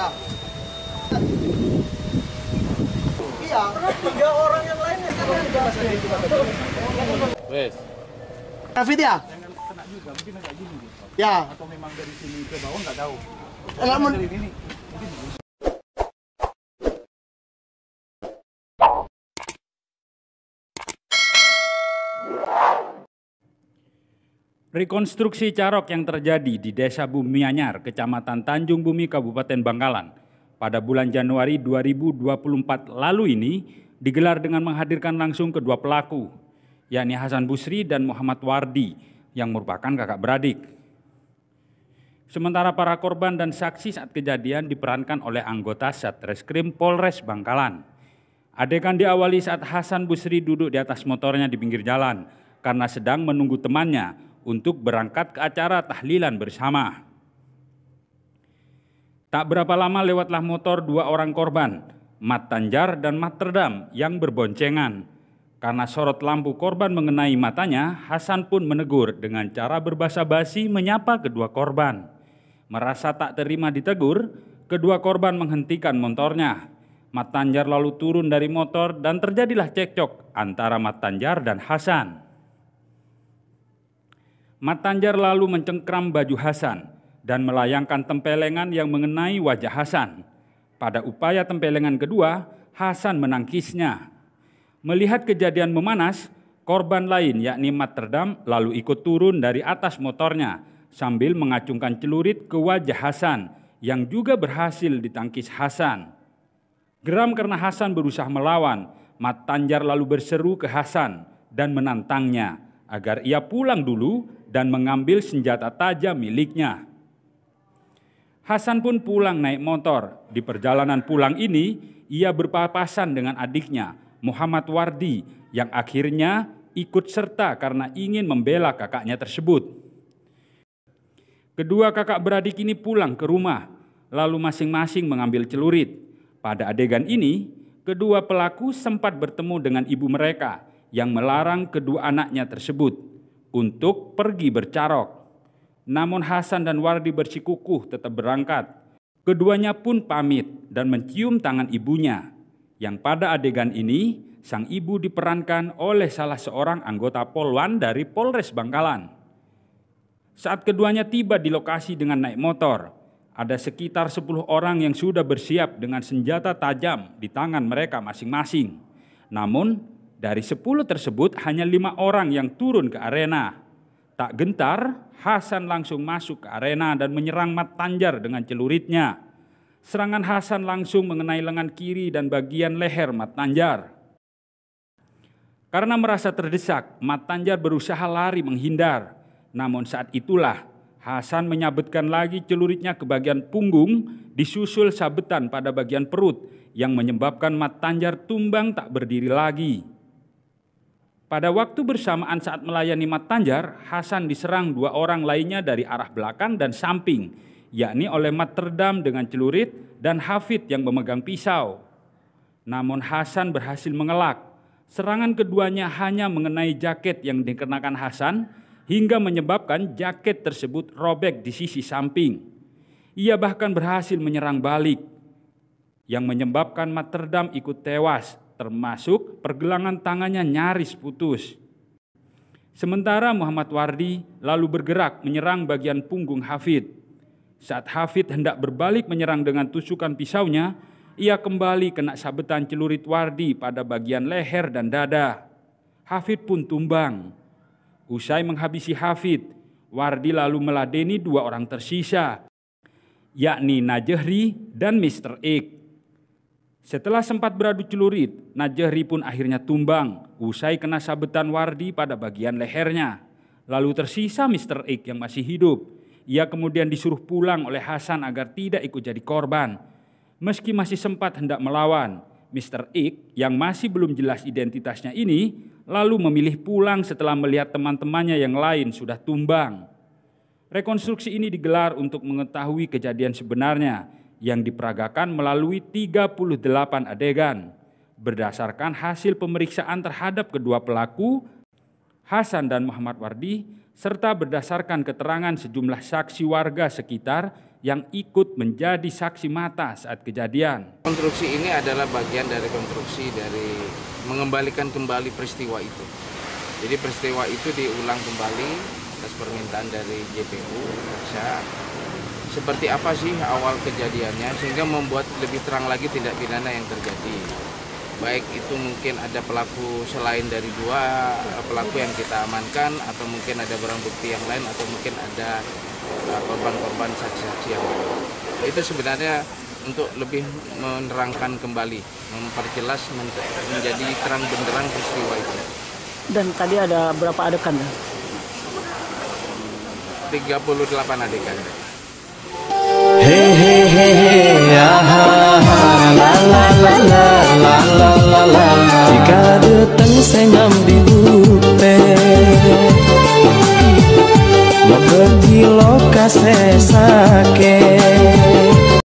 Nah. Iya, terus tiga orang yang lainnya kan juga Wes. David ya? Kena juga, mungkin Ya. Atau memang dari sini ke bawah nggak tahu. Eh, Lamun dari Rekonstruksi carok yang terjadi di Desa Bumianyar, Kecamatan Tanjung Bumi, Kabupaten Bangkalan pada bulan Januari 2024 lalu ini digelar dengan menghadirkan langsung kedua pelaku, yakni Hasan Busri dan Muhammad Wardi yang merupakan kakak beradik. Sementara para korban dan saksi saat kejadian diperankan oleh anggota Satreskrim Polres Bangkalan. Adegan diawali saat Hasan Busri duduk di atas motornya di pinggir jalan karena sedang menunggu temannya untuk berangkat ke acara tahlilan bersama. Tak berapa lama lewatlah motor dua orang korban, Mat Tanjar dan Mat Terdam yang berboncengan. Karena sorot lampu korban mengenai matanya, Hasan pun menegur dengan cara berbahasa basi menyapa kedua korban. Merasa tak terima ditegur, kedua korban menghentikan motornya. Mat Tanjar lalu turun dari motor dan terjadilah cekcok antara Mat Tanjar dan Hasan. Matanjar lalu mencengkram baju Hasan dan melayangkan tempelengan yang mengenai wajah Hasan. Pada upaya tempelengan kedua, Hasan menangkisnya. Melihat kejadian memanas, korban lain yakni Terdam lalu ikut turun dari atas motornya sambil mengacungkan celurit ke wajah Hasan yang juga berhasil ditangkis Hasan. Geram karena Hasan berusaha melawan, Matanjar lalu berseru ke Hasan dan menantangnya agar ia pulang dulu dan mengambil senjata tajam miliknya. Hasan pun pulang naik motor. Di perjalanan pulang ini, ia berpapasan dengan adiknya, Muhammad Wardi, yang akhirnya ikut serta karena ingin membela kakaknya tersebut. Kedua kakak beradik ini pulang ke rumah, lalu masing-masing mengambil celurit. Pada adegan ini, kedua pelaku sempat bertemu dengan ibu mereka yang melarang kedua anaknya tersebut untuk pergi bercarok. Namun Hasan dan Wardi bersikukuh tetap berangkat. Keduanya pun pamit dan mencium tangan ibunya, yang pada adegan ini sang ibu diperankan oleh salah seorang anggota Polwan dari Polres Bangkalan. Saat keduanya tiba di lokasi dengan naik motor, ada sekitar 10 orang yang sudah bersiap dengan senjata tajam di tangan mereka masing-masing. Namun, dari sepuluh tersebut hanya lima orang yang turun ke arena. Tak gentar, Hasan langsung masuk ke arena dan menyerang Mat Tanjar dengan celuritnya. Serangan Hasan langsung mengenai lengan kiri dan bagian leher Mat Tanjar. Karena merasa terdesak, Mat Tanjar berusaha lari menghindar. Namun saat itulah Hasan menyabetkan lagi celuritnya ke bagian punggung, disusul sabetan pada bagian perut yang menyebabkan Mat Tanjar tumbang tak berdiri lagi. Pada waktu bersamaan saat melayani Mat Tanjar, Hasan diserang dua orang lainnya dari arah belakang dan samping, yakni oleh Mat Terdam dengan celurit dan Hafid yang memegang pisau. Namun Hasan berhasil mengelak. Serangan keduanya hanya mengenai jaket yang dikenakan Hasan hingga menyebabkan jaket tersebut robek di sisi samping. Ia bahkan berhasil menyerang balik yang menyebabkan Mat ikut tewas termasuk pergelangan tangannya nyaris putus. Sementara Muhammad Wardi lalu bergerak menyerang bagian punggung Hafid. Saat Hafid hendak berbalik menyerang dengan tusukan pisaunya, ia kembali kena sabetan celurit Wardi pada bagian leher dan dada. Hafid pun tumbang. Usai menghabisi Hafid, Wardi lalu meladeni dua orang tersisa, yakni Najehri dan Mr. X. Setelah sempat beradu celurit, Najehri pun akhirnya tumbang, usai kena sabetan Wardi pada bagian lehernya. Lalu tersisa Mr. Ik yang masih hidup. Ia kemudian disuruh pulang oleh Hasan agar tidak ikut jadi korban. Meski masih sempat hendak melawan, Mr. Ik yang masih belum jelas identitasnya ini lalu memilih pulang setelah melihat teman-temannya yang lain sudah tumbang. Rekonstruksi ini digelar untuk mengetahui kejadian sebenarnya yang diperagakan melalui 38 adegan. Berdasarkan hasil pemeriksaan terhadap kedua pelaku, Hasan dan Muhammad Wardi, serta berdasarkan keterangan sejumlah saksi warga sekitar yang ikut menjadi saksi mata saat kejadian. Konstruksi ini adalah bagian dari konstruksi dari mengembalikan kembali peristiwa itu. Jadi peristiwa itu diulang kembali atas permintaan dari JPU, jaksa, seperti apa sih awal kejadiannya sehingga membuat lebih terang lagi tindak pidana yang terjadi baik itu mungkin ada pelaku selain dari dua pelaku yang kita amankan atau mungkin ada barang bukti yang lain atau mungkin ada uh, korban-korban saksi-saksi yang lain itu sebenarnya untuk lebih menerangkan kembali memperjelas menjadi terang benderang peristiwa itu dan tadi ada berapa adegan 38 adegan hey hey hey ah, ah, la la la la la